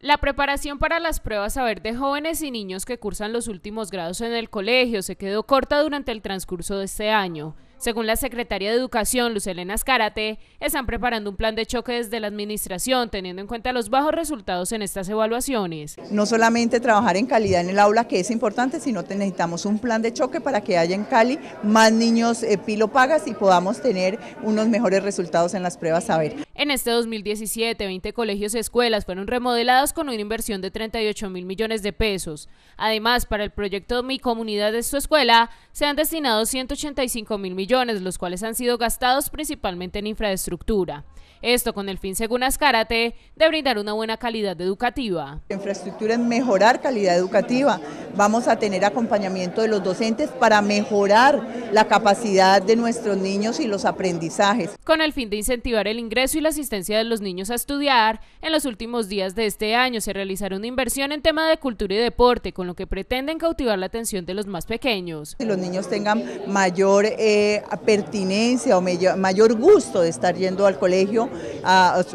La preparación para las pruebas a ver de jóvenes y niños que cursan los últimos grados en el colegio se quedó corta durante el transcurso de este año. Según la secretaria de Educación, Elena Azcárate, están preparando un plan de choque desde la administración, teniendo en cuenta los bajos resultados en estas evaluaciones. No solamente trabajar en calidad en el aula, que es importante, sino que necesitamos un plan de choque para que haya en Cali más niños eh, pilopagas y podamos tener unos mejores resultados en las pruebas ver. En este 2017, 20 colegios y escuelas fueron remodelados con una inversión de 38 mil millones de pesos. Además, para el proyecto Mi Comunidad es su Escuela, se han destinado 185 mil millones millones, los cuales han sido gastados principalmente en infraestructura. Esto con el fin, según Azcárate, de brindar una buena calidad educativa. infraestructura es mejorar calidad educativa, vamos a tener acompañamiento de los docentes para mejorar la capacidad de nuestros niños y los aprendizajes. Con el fin de incentivar el ingreso y la asistencia de los niños a estudiar, en los últimos días de este año se realizará una inversión en tema de cultura y deporte, con lo que pretenden cautivar la atención de los más pequeños. Que los niños tengan mayor eh, pertinencia o mayor gusto de estar yendo al colegio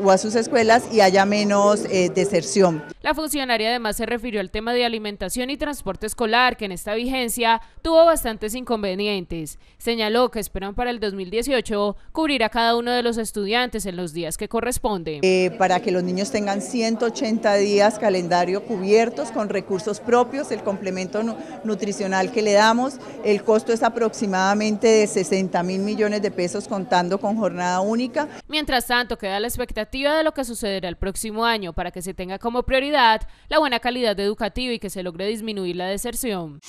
o a sus escuelas y haya menos eh, deserción. La funcionaria además se refirió al tema de alimentación y transporte escolar, que en esta vigencia tuvo bastantes inconvenientes. Señaló que esperan para el 2018 cubrir a cada uno de los estudiantes en los días que corresponden. Eh, para que los niños tengan 180 días calendario cubiertos con recursos propios, el complemento nutricional que le damos, el costo es aproximadamente de 60 mil millones de pesos contando con jornada única. Mientras tanto, queda la expectativa de lo que sucederá el próximo año para que se tenga como prioridad la buena calidad educativa y que se logre disminuir la deserción.